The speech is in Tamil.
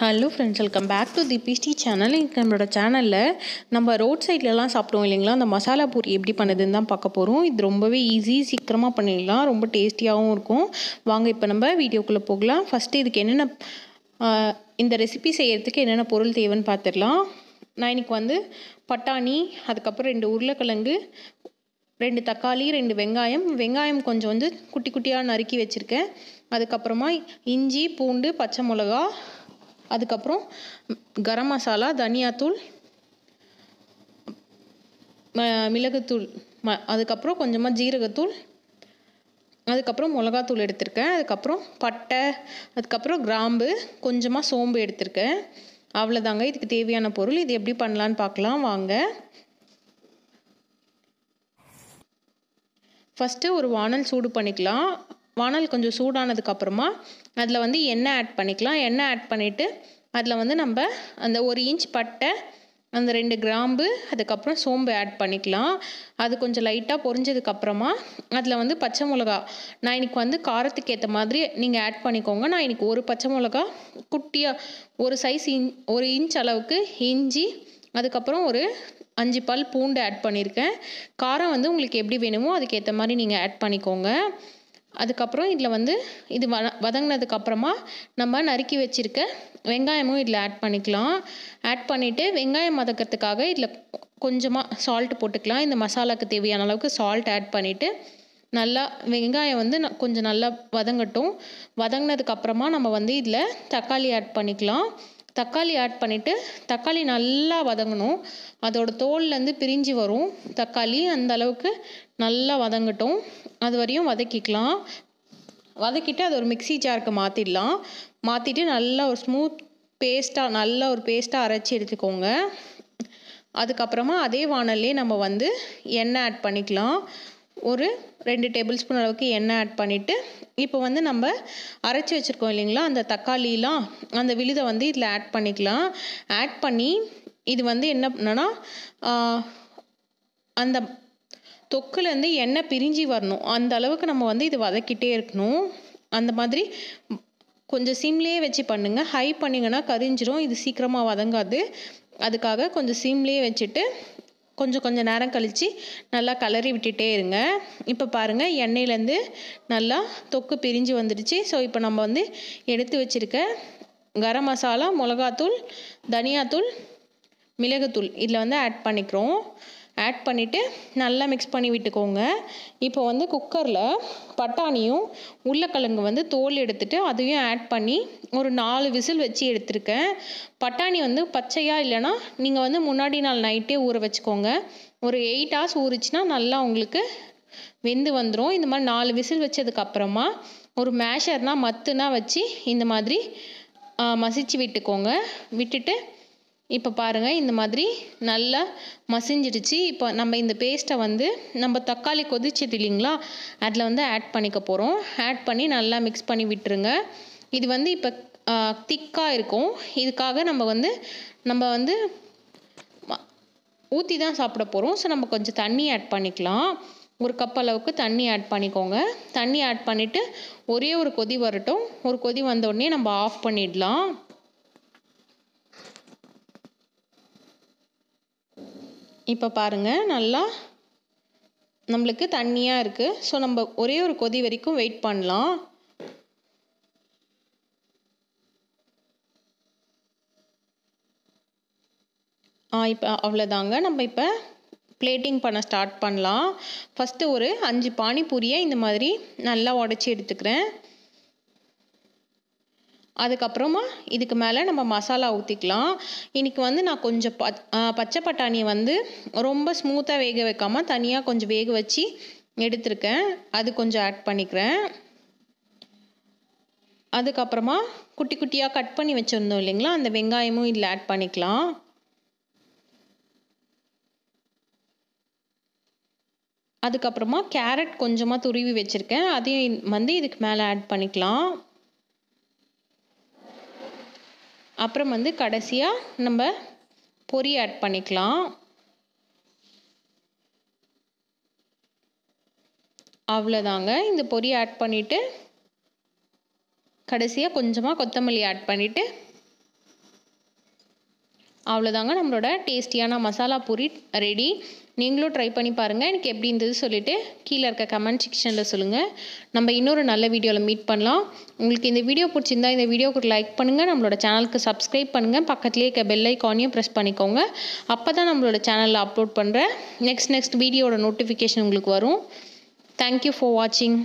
hello friends welcome back to the பிஸ்டி சேனல் இன்றைக்கி நம்மளோட சேனலில் நம்ம ரோட் சைட்லலாம் சாப்பிடுவோம் இல்லைங்களா அந்த மசாலா பூரி எப்படி பண்ணுதுன்னு தான் பார்க்க போகிறோம் இது ரொம்பவே ஈஸி சீக்கிரமாக பண்ணிடலாம் ரொம்ப டேஸ்டியாகவும் இருக்கும் வாங்க இப்போ நம்ம வீடியோக்குள்ளே போகலாம் ஃபஸ்ட்டு இதுக்கு என்னென்ன இந்த ரெசிபி செய்கிறதுக்கு என்னென்ன பொருள் தேவைன்னு பார்த்துடலாம் நான் இன்றைக்கி வந்து பட்டாணி அதுக்கப்புறம் ரெண்டு உருளைக்கிழங்கு ரெண்டு தக்காளி ரெண்டு வெங்காயம் வெங்காயம் கொஞ்சம் வந்து குட்டி குட்டியாக நறுக்கி வச்சுருக்கேன் அதுக்கப்புறமா இஞ்சி பூண்டு பச்சை மிளகா அதுக்கப்புறம் கரம் மசாலா தனியாத்தூள் மிளகுத்தூள் ம அதுக்கப்புறம் கொஞ்சமாக ஜீரகத்தூள் அதுக்கப்புறம் மிளகாத்தூள் எடுத்திருக்கேன் அதுக்கப்புறம் பட்டை அதுக்கப்புறம் கிராம்பு கொஞ்சமாக சோம்பு எடுத்திருக்கேன் அவ்வளோதாங்க இதுக்கு தேவையான பொருள் இது எப்படி பண்ணலான்னு பார்க்கலாம் வாங்க ஃபஸ்ட்டு ஒரு வானல் சூடு பண்ணிக்கலாம் வானல் கொஞ்சம் சூடானதுக்கப்புறமா அதில் வந்து எண்ணெய் ஆட் பண்ணிக்கலாம் எண்ணெய் ஆட் பண்ணிவிட்டு அதில் வந்து நம்ம அந்த ஒரு இன்ச் பட்டை அந்த ரெண்டு கிராம்பு அதுக்கப்புறம் சோம்பு ஆட் பண்ணிக்கலாம் அது கொஞ்சம் லைட்டாக பொரிஞ்சதுக்கப்புறமா அதில் வந்து பச்சை மிளகா நான் இன்றைக்கி வந்து காரத்துக்கு ஏற்ற மாதிரி நீங்கள் ஆட் பண்ணிக்கோங்க நான் இன்றைக்கி ஒரு பச்சை மிளகா குட்டியாக ஒரு சைஸ் இன் ஒரு இன்ச் அளவுக்கு இஞ்சி அதுக்கப்புறம் ஒரு அஞ்சு பால் பூண்டு ஆட் பண்ணியிருக்கேன் காரம் வந்து உங்களுக்கு எப்படி வேணுமோ அதுக்கேற்ற மாதிரி நீங்கள் ஆட் பண்ணிக்கோங்க அதுக்கப்புறம் இதில் வந்து இது வத வதங்கினதுக்கப்புறமா நம்ம நறுக்கி வச்சுருக்க வெங்காயமும் இதில் ஆட் பண்ணிக்கலாம் ஆட் பண்ணிவிட்டு வெங்காயம் வதக்கிறதுக்காக இதில் கொஞ்சமாக சால்ட் போட்டுக்கலாம் இந்த மசாலாக்கு தேவையான அளவுக்கு சால்ட் ஆட் பண்ணிவிட்டு நல்லா வெங்காயம் வந்து கொஞ்சம் நல்லா வதங்கட்டும் வதங்கினதுக்கப்புறமா நம்ம வந்து இதில் தக்காளி ஆட் பண்ணிக்கலாம் தக்காளி ஆட் பண்ணிவிட்டு தக்காளி நல்லா வதங்கணும் அதோட தோல்லேருந்து பிரிஞ்சு வரும் தக்காளி அந்த அளவுக்கு நல்லா வதங்கட்டும் அது வரையும் வதக்கிக்கலாம் வதக்கிட்டு அது ஒரு மிக்சி ஜாருக்கு மாற்றிடலாம் மாற்றிட்டு நல்லா ஒரு ஸ்மூத் பேஸ்ட்டாக நல்லா ஒரு பேஸ்ட்டாக அரைச்சி எடுத்துக்கோங்க அதுக்கப்புறமா அதே வானல்லே நம்ம வந்து எண்ணெய் ஆட் பண்ணிக்கலாம் ஒரு ரெண்டு டேபிள் ஸ்பூன் அளவுக்கு எண்ணெய் ஆட் பண்ணிவிட்டு இப்போ வந்து நம்ம அரைச்சி வச்சுருக்கோம் இல்லைங்களா அந்த தக்காளிலாம் அந்த விழுதை வந்து இதில் ஆட் பண்ணிக்கலாம் ஆட் பண்ணி இது வந்து என்ன பண்ணனா அந்த தொக்குலேருந்து எண்ணெய் பிரிஞ்சு வரணும் அந்த அளவுக்கு நம்ம வந்து இது வதக்கிட்டே இருக்கணும் அந்த மாதிரி கொஞ்சம் சிம்லேயே வச்சு பண்ணுங்கள் ஹை பண்ணிங்கன்னா கரிஞ்சிரும் இது சீக்கிரமாக வதங்காது அதுக்காக கொஞ்சம் சிம்லேயே வச்சுட்டு கொஞ்சம் கொஞ்சம் நேரம் கழித்து நல்லா கலறி விட்டுட்டே இருங்க இப்போ பாருங்கள் எண்ணெயிலேருந்து நல்லா தொக்கு பிரிஞ்சு வந்துடுச்சு ஸோ இப்போ நம்ம வந்து எடுத்து வச்சுருக்க கரம் மசாலா மிளகாத்தூள் தனியாத்தூள் மிளகுத்தூள் இதில் வந்து ஆட் பண்ணிக்கிறோம் ஆட் பண்ணிவிட்டு நல்லா மிக்ஸ் பண்ணி விட்டுக்கோங்க இப்போ வந்து குக்கரில் பட்டாணியும் உருளைக்கிழங்கு வந்து தோல் எடுத்துகிட்டு அதையும் ஆட் பண்ணி ஒரு நாலு விசில் வச்சு எடுத்திருக்கேன் பட்டாணி வந்து பச்சையாக இல்லைன்னா நீங்கள் வந்து முன்னாடி நாள் நைட்டே ஊற வச்சுக்கோங்க ஒரு எயிட் ஹவர்ஸ் ஊறிச்சின்னா நல்லா உங்களுக்கு வெந்து வந்துடும் இந்த மாதிரி நாலு விசில் வச்சதுக்கப்புறமா ஒரு மேஷர்னால் மத்துனா வச்சு இந்த மாதிரி மசிச்சு விட்டுக்கோங்க விட்டுட்டு இப்போ பாருங்கள் இந்த மாதிரி நல்லா மசிஞ்சிடுச்சு இப்போ நம்ம இந்த பேஸ்ட்டை வந்து நம்ம தக்காளி கொதிச்சது இல்லைங்களா அதில் வந்து ஆட் பண்ணிக்க போகிறோம் ஆட் பண்ணி நல்லா மிக்ஸ் பண்ணி விட்டுருங்க இது வந்து இப்போ திக்காக இருக்கும் இதுக்காக நம்ம வந்து நம்ம வந்து ஊற்றி தான் சாப்பிட போகிறோம் ஸோ நம்ம கொஞ்சம் தண்ணி ஆட் பண்ணிக்கலாம் ஒரு கப் அளவுக்கு தண்ணி ஆட் பண்ணிக்கோங்க தண்ணி ஆட் பண்ணிவிட்டு ஒரே ஒரு கொதி வரட்டும் ஒரு கொதி வந்தோடனே நம்ம ஆஃப் பண்ணிடலாம் இப்போ பாருங்கள் நல்லா நம்மளுக்கு தண்ணியாக இருக்குது ஸோ நம்ம ஒரே ஒரு கொதி வரைக்கும் வெயிட் பண்ணலாம் ஆ இப்போ அவ்வளோதாங்க நம்ம இப்போ பிளேட்டிங் பண்ண ஸ்டார்ட் பண்ணலாம் ஃபஸ்ட்டு ஒரு அஞ்சு பானிபூரியை இந்த மாதிரி நல்லா உடச்சி எடுத்துக்கிறேன் அதுக்கப்புறமா இதுக்கு மேலே நம்ம மசாலா ஊற்றிக்கலாம் இன்றைக்கி வந்து நான் கொஞ்சம் பச் பச்சை பட்டாணியை வந்து ரொம்ப ஸ்மூத்தாக வேக வைக்காமல் தனியாக கொஞ்சம் வேக வச்சு எடுத்திருக்கேன் அது கொஞ்சம் ஆட் பண்ணிக்கிறேன் அதுக்கப்புறமா குட்டி குட்டியாக கட் பண்ணி வச்சுருந்தோம் இல்லைங்களா அந்த வெங்காயமும் இதில் ஆட் பண்ணிக்கலாம் அதுக்கப்புறமா கேரட் கொஞ்சமாக துருவி வச்சுருக்கேன் அதையும் வந்து இதுக்கு மேலே ஆட் பண்ணிக்கலாம் அப்புறம் வந்து கடைசியாக நம்ம பொரி ஆட் பண்ணிக்கலாம் அவ்வளோதாங்க இந்த பொரி ஆட் பண்ணிவிட்டு கடைசியாக கொஞ்சமாக கொத்தமல்லி ஆட் பண்ணிவிட்டு அவ்வளோதாங்க நம்மளோட டேஸ்டியான மசாலா பூரி ரெடி நீங்களும் ட்ரை பண்ணி பாருங்கள் எனக்கு எப்படி இருந்தது சொல்லிவிட்டு கீழே இருக்க கமெண்ட் செக்ஷனில் சொல்லுங்கள் நம்ம இன்னொரு நல்ல வீடியோவில் மீட் பண்ணலாம் உங்களுக்கு இந்த வீடியோ பிடிச்சிருந்தா இந்த வீடியோக்கு லைக் பண்ணுங்கள் நம்மளோட சேனலுக்கு சப்ஸ்கிரைப் பண்ணுங்கள் பக்கத்துலேயே இருக்க பெல் ஐக்கானையும் ப்ரெஸ் பண்ணிக்கோங்க அப்போ தான் நம்மளோட சேனலில் அப்லோட் பண்ணுறேன் நெக்ஸ்ட் நெக்ஸ்ட் வீடியோட நோட்டிஃபிகேஷன் உங்களுக்கு வரும் தேங்க்யூ ஃபார் வாட்சிங்